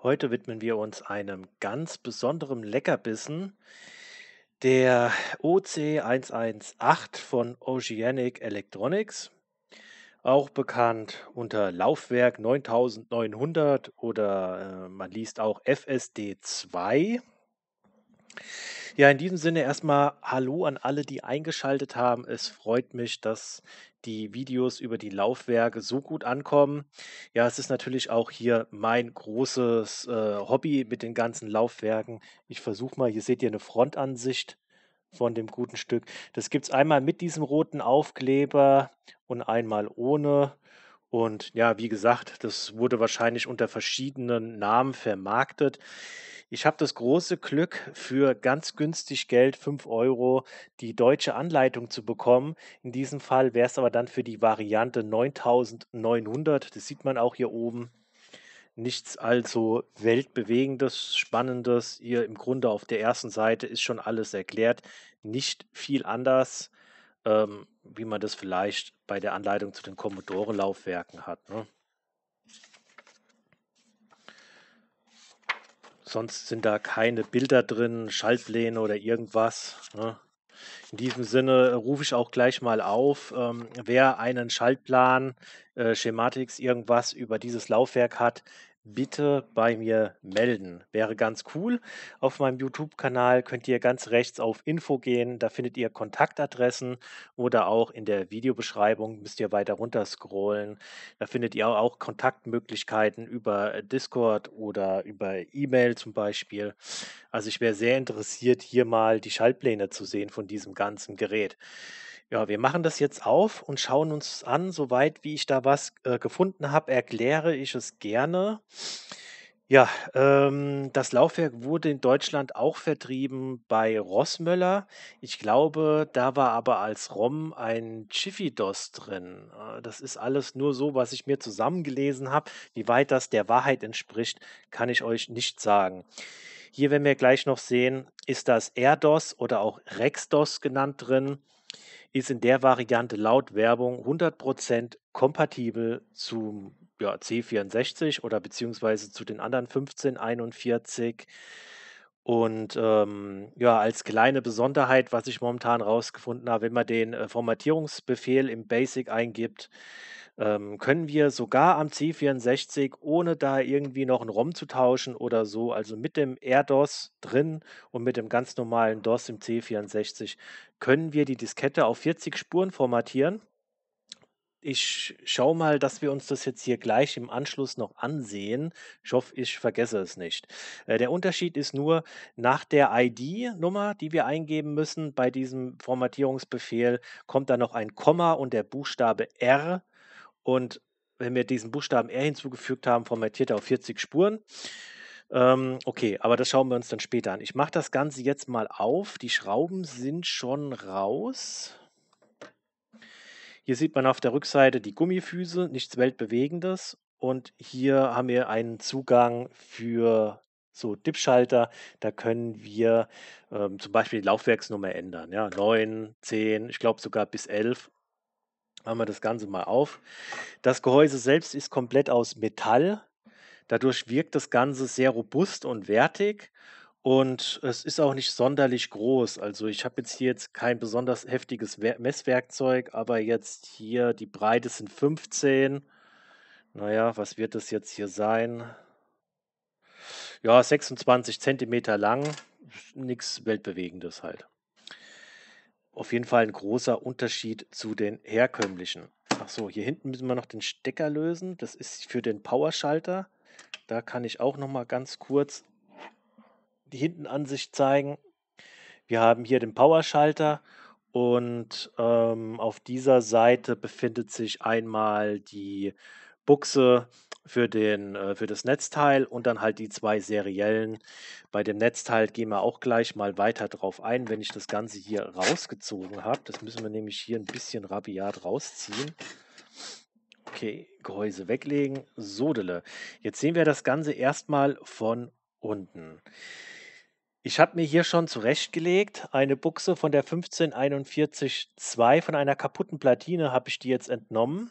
Heute widmen wir uns einem ganz besonderen Leckerbissen, der OC118 von Oceanic Electronics, auch bekannt unter Laufwerk 9900 oder äh, man liest auch FSD2. Ja, in diesem Sinne erstmal Hallo an alle, die eingeschaltet haben. Es freut mich, dass die Videos über die Laufwerke so gut ankommen. Ja, es ist natürlich auch hier mein großes äh, Hobby mit den ganzen Laufwerken. Ich versuche mal, hier seht ihr eine Frontansicht von dem guten Stück. Das gibt es einmal mit diesem roten Aufkleber und einmal ohne. Und ja, wie gesagt, das wurde wahrscheinlich unter verschiedenen Namen vermarktet. Ich habe das große Glück, für ganz günstig Geld, 5 Euro, die deutsche Anleitung zu bekommen. In diesem Fall wäre es aber dann für die Variante 9900. Das sieht man auch hier oben. Nichts also weltbewegendes, spannendes. Hier im Grunde auf der ersten Seite ist schon alles erklärt. Nicht viel anders, ähm, wie man das vielleicht bei der Anleitung zu den Commodore-Laufwerken hat. Ne? Sonst sind da keine Bilder drin, Schaltpläne oder irgendwas. Ne? In diesem Sinne äh, rufe ich auch gleich mal auf, ähm, wer einen Schaltplan, äh, Schematics, irgendwas über dieses Laufwerk hat, bitte bei mir melden. Wäre ganz cool. Auf meinem YouTube-Kanal könnt ihr ganz rechts auf Info gehen. Da findet ihr Kontaktadressen oder auch in der Videobeschreibung müsst ihr weiter runter scrollen. Da findet ihr auch Kontaktmöglichkeiten über Discord oder über E-Mail zum Beispiel. Also ich wäre sehr interessiert, hier mal die Schaltpläne zu sehen von diesem ganzen Gerät. Ja, wir machen das jetzt auf und schauen uns an, soweit wie ich da was äh, gefunden habe, erkläre ich es gerne. Ja, ähm, das Laufwerk wurde in Deutschland auch vertrieben bei Rossmöller. Ich glaube, da war aber als ROM ein Chiffidos drin. Äh, das ist alles nur so, was ich mir zusammengelesen habe. Wie weit das der Wahrheit entspricht, kann ich euch nicht sagen. Hier werden wir gleich noch sehen, ist das RDOS oder auch RexDOS genannt drin ist in der Variante laut Werbung 100% kompatibel zum ja, C64 oder beziehungsweise zu den anderen 1541. Und ähm, ja, als kleine Besonderheit, was ich momentan herausgefunden habe, wenn man den äh, Formatierungsbefehl im Basic eingibt, ähm, können wir sogar am C64, ohne da irgendwie noch einen ROM zu tauschen oder so, also mit dem RDOS drin und mit dem ganz normalen DOS im C64, können wir die Diskette auf 40 Spuren formatieren. Ich schaue mal, dass wir uns das jetzt hier gleich im Anschluss noch ansehen. Ich hoffe, ich vergesse es nicht. Äh, der Unterschied ist nur, nach der ID-Nummer, die wir eingeben müssen bei diesem Formatierungsbefehl, kommt dann noch ein Komma und der Buchstabe R und wenn wir diesen Buchstaben R hinzugefügt haben, formatiert er auf 40 Spuren. Ähm, okay, aber das schauen wir uns dann später an. Ich mache das Ganze jetzt mal auf. Die Schrauben sind schon raus. Hier sieht man auf der Rückseite die Gummifüße, nichts Weltbewegendes. Und hier haben wir einen Zugang für so Dip-Schalter. Da können wir ähm, zum Beispiel die Laufwerksnummer ändern. Ja, 9, 10, ich glaube sogar bis 11 machen wir das Ganze mal auf. Das Gehäuse selbst ist komplett aus Metall. Dadurch wirkt das Ganze sehr robust und wertig. Und es ist auch nicht sonderlich groß. Also ich habe jetzt hier jetzt kein besonders heftiges Messwerkzeug, aber jetzt hier die Breite sind 15. Naja, was wird das jetzt hier sein? Ja, 26 Zentimeter lang. Nichts Weltbewegendes halt. Auf jeden Fall ein großer Unterschied zu den herkömmlichen. Ach so, hier hinten müssen wir noch den Stecker lösen. Das ist für den Powerschalter. Da kann ich auch noch mal ganz kurz die Hintenansicht zeigen. Wir haben hier den Powerschalter und ähm, auf dieser Seite befindet sich einmal die Buchse für, den, äh, für das Netzteil und dann halt die zwei seriellen. Bei dem Netzteil gehen wir auch gleich mal weiter drauf ein, wenn ich das Ganze hier rausgezogen habe. Das müssen wir nämlich hier ein bisschen rabiat rausziehen. Okay, Gehäuse weglegen, Sodele. Jetzt sehen wir das Ganze erstmal von unten. Ich habe mir hier schon zurechtgelegt, eine Buchse von der 1541-2 von einer kaputten Platine habe ich die jetzt entnommen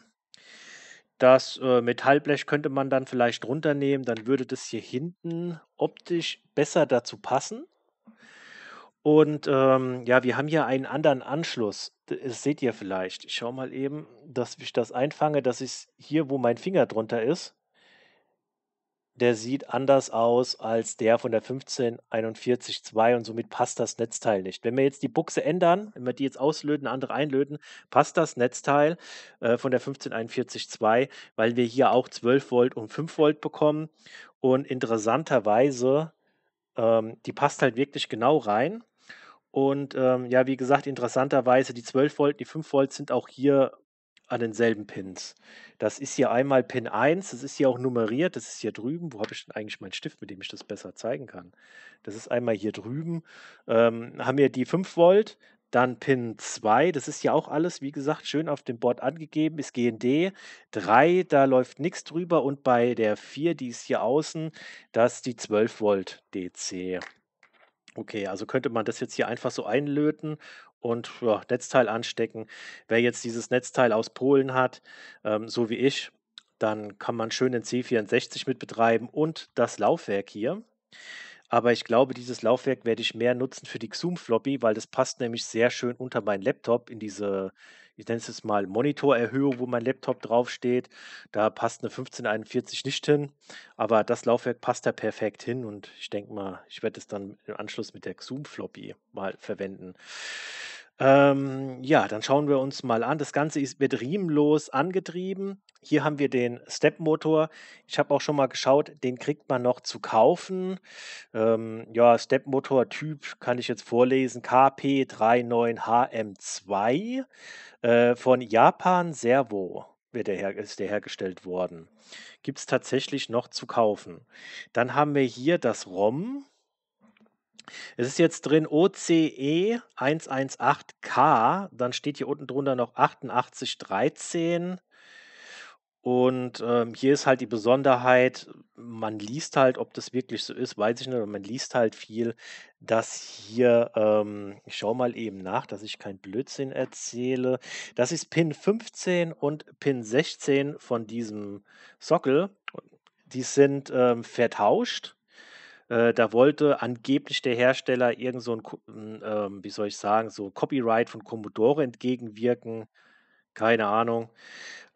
das äh, Metallblech könnte man dann vielleicht runternehmen, dann würde das hier hinten optisch besser dazu passen. Und ähm, ja, wir haben hier einen anderen Anschluss. Das seht ihr vielleicht. Ich schaue mal eben, dass ich das einfange, dass ich hier, wo mein Finger drunter ist, der sieht anders aus als der von der 1541-2 und somit passt das Netzteil nicht. Wenn wir jetzt die Buchse ändern, wenn wir die jetzt auslöten, andere einlöten, passt das Netzteil äh, von der 1541-2, weil wir hier auch 12 Volt und 5 Volt bekommen und interessanterweise, ähm, die passt halt wirklich genau rein. Und ähm, ja, wie gesagt, interessanterweise, die 12 Volt, die 5 Volt sind auch hier an denselben Pins. Das ist hier einmal Pin 1, das ist hier auch nummeriert, das ist hier drüben. Wo habe ich denn eigentlich meinen Stift, mit dem ich das besser zeigen kann? Das ist einmal hier drüben. Ähm, haben wir die 5 Volt, dann Pin 2, das ist ja auch alles, wie gesagt, schön auf dem Board angegeben, ist GND. 3, da läuft nichts drüber. Und bei der 4, die ist hier außen, das ist die 12 Volt DC. Okay, also könnte man das jetzt hier einfach so einlöten und ja, Netzteil anstecken. Wer jetzt dieses Netzteil aus Polen hat, ähm, so wie ich, dann kann man schön den C64 mit betreiben und das Laufwerk hier. Aber ich glaube, dieses Laufwerk werde ich mehr nutzen für die Xoom Floppy, weil das passt nämlich sehr schön unter meinen Laptop in diese ich nenne es jetzt mal Monitorerhöhung, wo mein Laptop draufsteht. Da passt eine 1541 nicht hin, aber das Laufwerk passt da perfekt hin und ich denke mal, ich werde es dann im Anschluss mit der Zoom Floppy mal verwenden. Ähm, ja, dann schauen wir uns mal an. Das Ganze ist, wird riemenlos angetrieben. Hier haben wir den Step-Motor. Ich habe auch schon mal geschaut, den kriegt man noch zu kaufen. Ähm, ja, Step-Motor-Typ kann ich jetzt vorlesen. KP39HM2 äh, von Japan Servo wird der ist der hergestellt worden. Gibt es tatsächlich noch zu kaufen. Dann haben wir hier das ROM. Es ist jetzt drin OCE 118K, dann steht hier unten drunter noch 8813. Und ähm, hier ist halt die Besonderheit, man liest halt, ob das wirklich so ist, weiß ich nicht, aber man liest halt viel, dass hier, ähm, ich schaue mal eben nach, dass ich keinen Blödsinn erzähle. Das ist Pin 15 und Pin 16 von diesem Sockel. Die sind ähm, vertauscht äh, da wollte angeblich der Hersteller irgend so ein, hm, ähm, wie soll ich sagen, so Copyright von Commodore entgegenwirken. Keine Ahnung.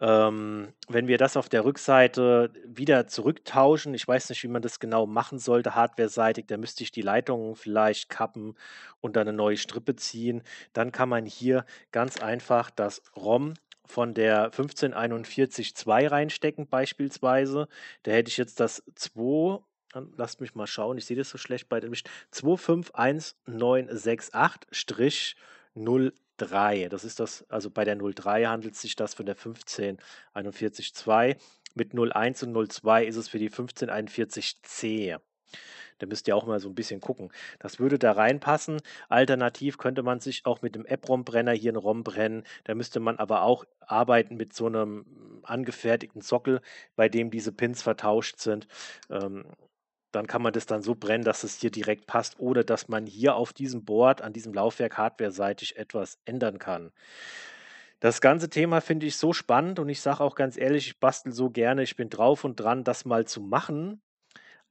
Ähm, wenn wir das auf der Rückseite wieder zurücktauschen, ich weiß nicht, wie man das genau machen sollte, hardware-seitig, da müsste ich die Leitungen vielleicht kappen und dann eine neue Strippe ziehen. Dann kann man hier ganz einfach das ROM von der 1541.2 reinstecken beispielsweise. Da hätte ich jetzt das 2 dann lasst mich mal schauen. Ich sehe das so schlecht bei dem 251968-03. Das ist das, also bei der 03 handelt sich das von der 1541-2. Mit 01 und 02 ist es für die 1541C. Da müsst ihr auch mal so ein bisschen gucken. Das würde da reinpassen. Alternativ könnte man sich auch mit dem App-ROM-Brenner hier einen ROM brennen. Da müsste man aber auch arbeiten mit so einem angefertigten Sockel, bei dem diese Pins vertauscht sind. Ähm, dann kann man das dann so brennen, dass es hier direkt passt oder dass man hier auf diesem Board, an diesem Laufwerk hardware-seitig etwas ändern kann. Das ganze Thema finde ich so spannend und ich sage auch ganz ehrlich, ich bastel so gerne, ich bin drauf und dran, das mal zu machen.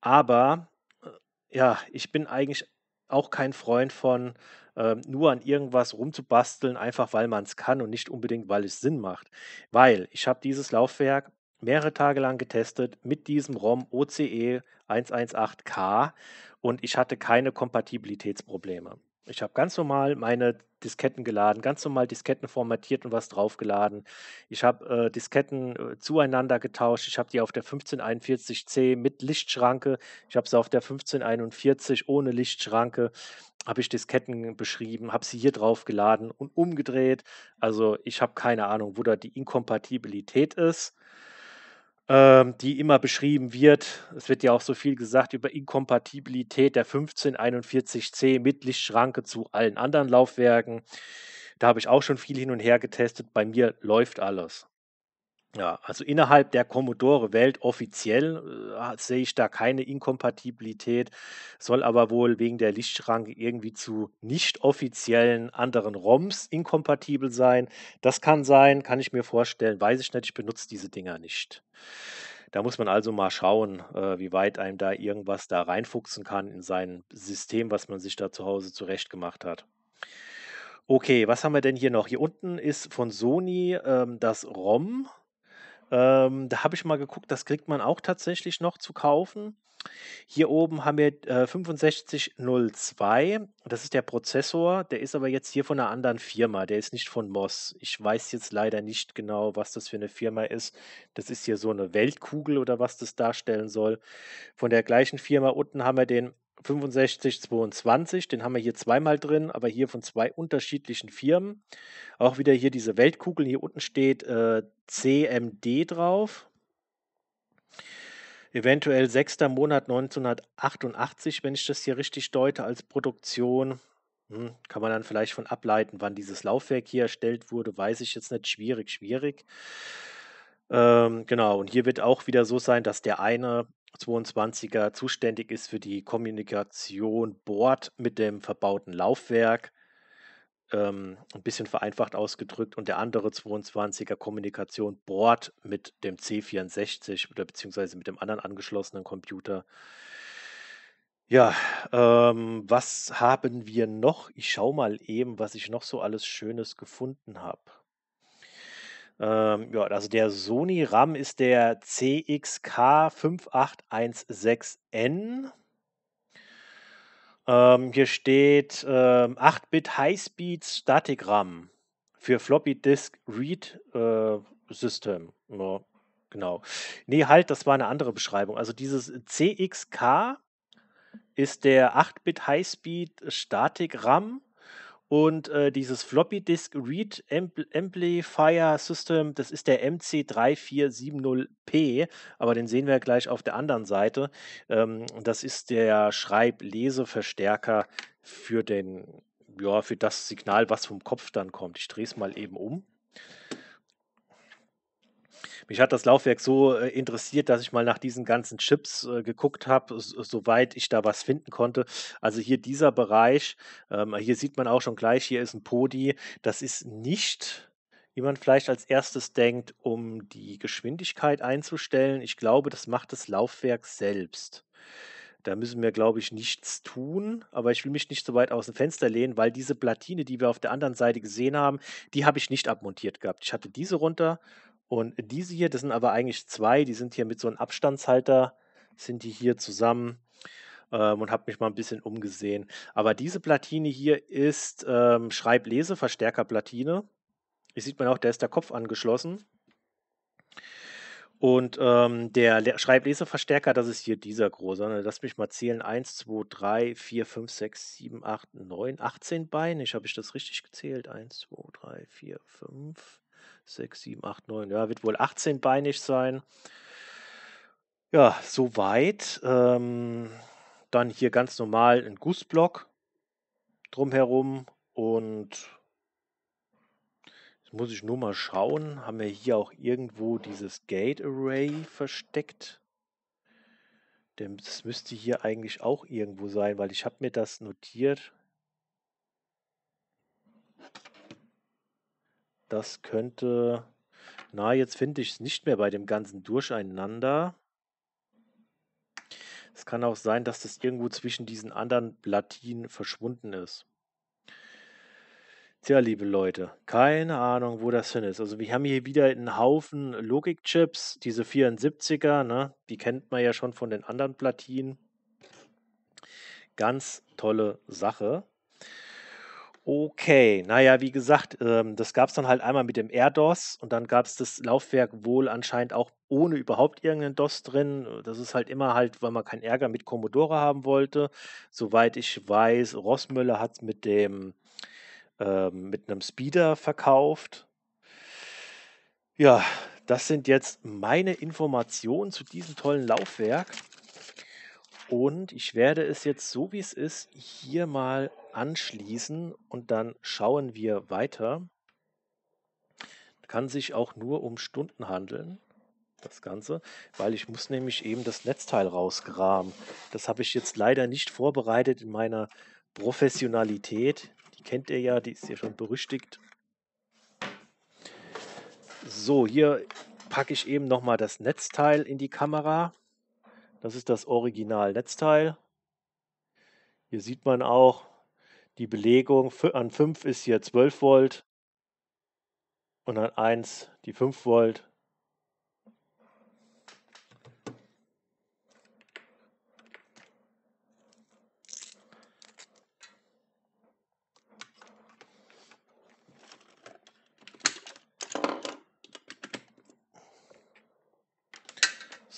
Aber äh, ja, ich bin eigentlich auch kein Freund von äh, nur an irgendwas rumzubasteln, einfach weil man es kann und nicht unbedingt, weil es Sinn macht. Weil ich habe dieses Laufwerk mehrere Tage lang getestet mit diesem ROM OCE 118K und ich hatte keine Kompatibilitätsprobleme. Ich habe ganz normal meine Disketten geladen, ganz normal Disketten formatiert und was draufgeladen. Ich habe äh, Disketten äh, zueinander getauscht. Ich habe die auf der 1541C mit Lichtschranke. Ich habe sie auf der 1541 ohne Lichtschranke. Habe ich Disketten beschrieben, habe sie hier drauf geladen und umgedreht. Also ich habe keine Ahnung, wo da die Inkompatibilität ist ähm, die immer beschrieben wird. Es wird ja auch so viel gesagt über Inkompatibilität der 1541C mit Lichtschranke zu allen anderen Laufwerken. Da habe ich auch schon viel hin und her getestet. Bei mir läuft alles. Ja, also innerhalb der Commodore-Welt offiziell äh, sehe ich da keine Inkompatibilität, soll aber wohl wegen der Lichtschranke irgendwie zu nicht offiziellen anderen ROMs inkompatibel sein. Das kann sein, kann ich mir vorstellen, weiß ich nicht, ich benutze diese Dinger nicht. Da muss man also mal schauen, äh, wie weit einem da irgendwas da reinfuchsen kann in sein System, was man sich da zu Hause zurechtgemacht hat. Okay, was haben wir denn hier noch? Hier unten ist von Sony ähm, das ROM ähm, da habe ich mal geguckt, das kriegt man auch tatsächlich noch zu kaufen. Hier oben haben wir äh, 6502. Das ist der Prozessor. Der ist aber jetzt hier von einer anderen Firma. Der ist nicht von MOS. Ich weiß jetzt leider nicht genau, was das für eine Firma ist. Das ist hier so eine Weltkugel oder was das darstellen soll. Von der gleichen Firma unten haben wir den 6522, den haben wir hier zweimal drin, aber hier von zwei unterschiedlichen Firmen. Auch wieder hier diese Weltkugel, hier unten steht äh, CMD drauf. Eventuell sechster Monat 1988, wenn ich das hier richtig deute, als Produktion. Hm, kann man dann vielleicht von ableiten, wann dieses Laufwerk hier erstellt wurde, weiß ich jetzt nicht. Schwierig, schwierig ähm, genau, und hier wird auch wieder so sein, dass der eine 22er zuständig ist für die Kommunikation Bord mit dem verbauten Laufwerk. Ähm, ein bisschen vereinfacht ausgedrückt. Und der andere 22er Kommunikation Bord mit dem C64 oder beziehungsweise mit dem anderen angeschlossenen Computer. Ja, ähm, was haben wir noch? Ich schaue mal eben, was ich noch so alles Schönes gefunden habe. Ähm, ja, also der Sony RAM ist der CXK5816N. Ähm, hier steht ähm, 8-Bit High-Speed Static RAM für Floppy Disk Read äh, System. Ja, genau. Nee, halt, das war eine andere Beschreibung. Also dieses CXK ist der 8-Bit High-Speed Static RAM und äh, dieses Floppy Disk Read Amplifier System, das ist der MC3470P, aber den sehen wir gleich auf der anderen Seite. Ähm, das ist der Schreib-Lese-Verstärker für ja, für das Signal, was vom Kopf dann kommt. Ich drehe es mal eben um. Mich hat das Laufwerk so äh, interessiert, dass ich mal nach diesen ganzen Chips äh, geguckt habe, äh, soweit ich da was finden konnte. Also hier dieser Bereich, ähm, hier sieht man auch schon gleich, hier ist ein Podi. Das ist nicht wie man vielleicht als erstes denkt, um die Geschwindigkeit einzustellen. Ich glaube, das macht das Laufwerk selbst. Da müssen wir, glaube ich, nichts tun, aber ich will mich nicht so weit aus dem Fenster lehnen, weil diese Platine, die wir auf der anderen Seite gesehen haben, die habe ich nicht abmontiert gehabt. Ich hatte diese runter und diese hier, das sind aber eigentlich zwei, die sind hier mit so einem Abstandshalter, sind die hier zusammen ähm, und habe mich mal ein bisschen umgesehen. Aber diese Platine hier ist ähm, Schreib-Lese-Verstärker-Platine. Hier sieht man auch, da ist der Kopf angeschlossen. Und ähm, der Schreibleseverstärker, das ist hier dieser große. Ne? Lass mich mal zählen. 1, 2, 3, 4, 5, 6, 7, 8, 9, 18 Beine. Ich habe ich das richtig gezählt? 1, 2, 3, 4, 5, 6, 7, 8, 9. Ja, wird wohl 18-beinig sein. Ja, soweit. Ähm, dann hier ganz normal ein Gussblock drumherum und jetzt muss ich nur mal schauen. Haben wir hier auch irgendwo dieses Gate Array versteckt? Das müsste hier eigentlich auch irgendwo sein, weil ich habe mir das notiert. Das könnte. Na, jetzt finde ich es nicht mehr bei dem ganzen Durcheinander. Es kann auch sein, dass das irgendwo zwischen diesen anderen Platinen verschwunden ist. Tja, liebe Leute, keine Ahnung, wo das hin ist. Also wir haben hier wieder einen Haufen Logikchips, diese 74er, ne? die kennt man ja schon von den anderen Platinen. Ganz tolle Sache. Okay, naja, wie gesagt, ähm, das gab es dann halt einmal mit dem AirDOS und dann gab es das Laufwerk wohl anscheinend auch ohne überhaupt irgendeinen DOS drin. Das ist halt immer halt, weil man keinen Ärger mit Commodore haben wollte. Soweit ich weiß, Rossmüller hat es mit dem ähm, mit einem Speeder verkauft. Ja, das sind jetzt meine Informationen zu diesem tollen Laufwerk. Und ich werde es jetzt so, wie es ist, hier mal anschließen und dann schauen wir weiter. Kann sich auch nur um Stunden handeln, das Ganze, weil ich muss nämlich eben das Netzteil rausgraben. Das habe ich jetzt leider nicht vorbereitet in meiner Professionalität. Die kennt ihr ja, die ist ja schon berüchtigt. So, hier packe ich eben nochmal das Netzteil in die Kamera. Das ist das Original-Netzteil. Hier sieht man auch die Belegung. An 5 ist hier 12 Volt und an 1 die 5 Volt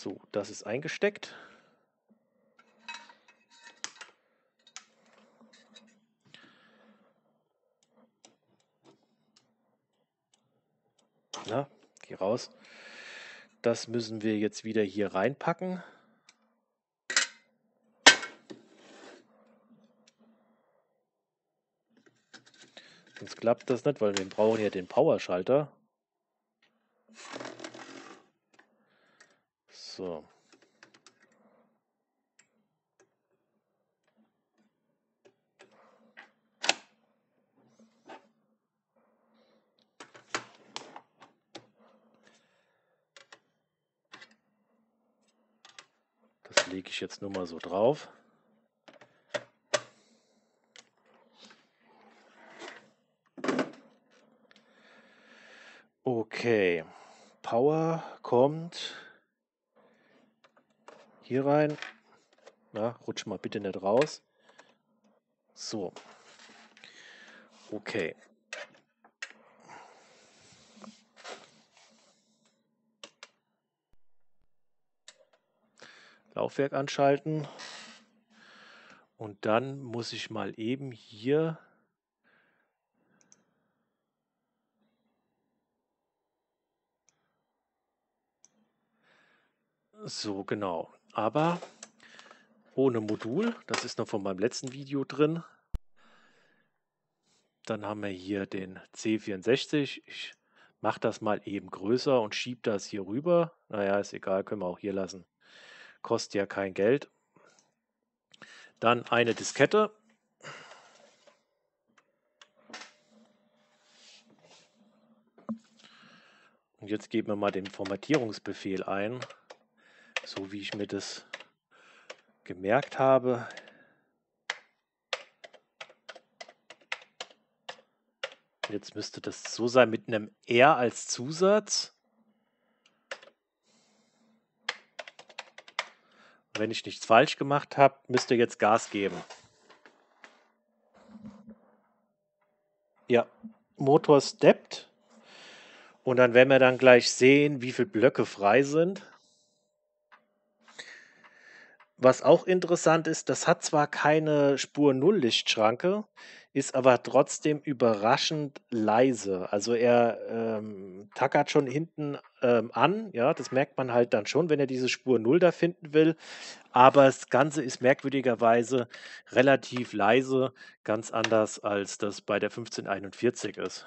So, das ist eingesteckt. Na, geh raus. Das müssen wir jetzt wieder hier reinpacken. Sonst klappt das nicht, weil wir brauchen ja den Power-Schalter. lege ich jetzt nur mal so drauf. Okay, Power kommt hier rein. Na, rutsch mal bitte nicht raus. So. Okay, Laufwerk anschalten. Und dann muss ich mal eben hier So, genau. Aber ohne Modul, das ist noch von meinem letzten Video drin. Dann haben wir hier den C64. Ich mache das mal eben größer und schiebe das hier rüber. Naja, ist egal, können wir auch hier lassen kostet ja kein Geld. Dann eine Diskette. Und jetzt geben wir mal den Formatierungsbefehl ein, so wie ich mir das gemerkt habe. Jetzt müsste das so sein mit einem R als Zusatz. Wenn ich nichts falsch gemacht habe, müsst ihr jetzt Gas geben. Ja, Motor steppt. Und dann werden wir dann gleich sehen, wie viele Blöcke frei sind. Was auch interessant ist, das hat zwar keine Spur-Null-Lichtschranke, ist aber trotzdem überraschend leise. Also er ähm, tackert schon hinten ähm, an. Ja, das merkt man halt dann schon, wenn er diese Spur 0 da finden will. Aber das Ganze ist merkwürdigerweise relativ leise, ganz anders als das bei der 1541 ist.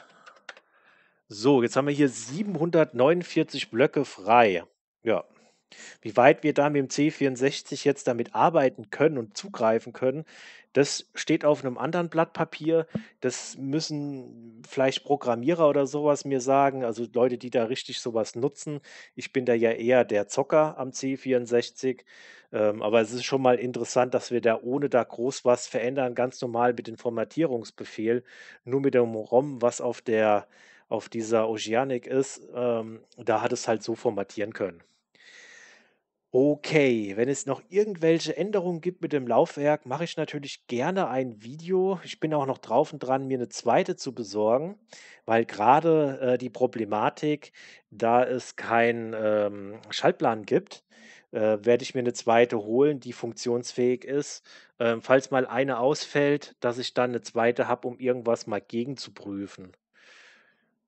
So, jetzt haben wir hier 749 Blöcke frei. Ja, wie weit wir da mit dem C64 jetzt damit arbeiten können und zugreifen können, das steht auf einem anderen Blatt Papier. Das müssen vielleicht Programmierer oder sowas mir sagen, also Leute, die da richtig sowas nutzen. Ich bin da ja eher der Zocker am C64. Ähm, aber es ist schon mal interessant, dass wir da ohne da groß was verändern, ganz normal mit dem Formatierungsbefehl, nur mit dem ROM, was auf der auf dieser Oceanic ist, ähm, da hat es halt so formatieren können. Okay, wenn es noch irgendwelche Änderungen gibt mit dem Laufwerk, mache ich natürlich gerne ein Video. Ich bin auch noch drauf und dran, mir eine zweite zu besorgen, weil gerade äh, die Problematik, da es keinen ähm, Schaltplan gibt, äh, werde ich mir eine zweite holen, die funktionsfähig ist. Ähm, falls mal eine ausfällt, dass ich dann eine zweite habe, um irgendwas mal gegenzuprüfen.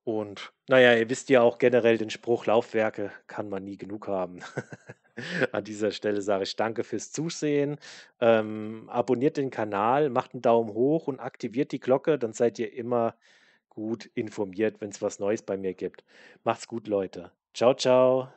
Und naja, ihr wisst ja auch generell den Spruch, Laufwerke kann man nie genug haben. An dieser Stelle sage ich danke fürs Zusehen. Ähm, abonniert den Kanal, macht einen Daumen hoch und aktiviert die Glocke, dann seid ihr immer gut informiert, wenn es was Neues bei mir gibt. Macht's gut, Leute. Ciao, ciao.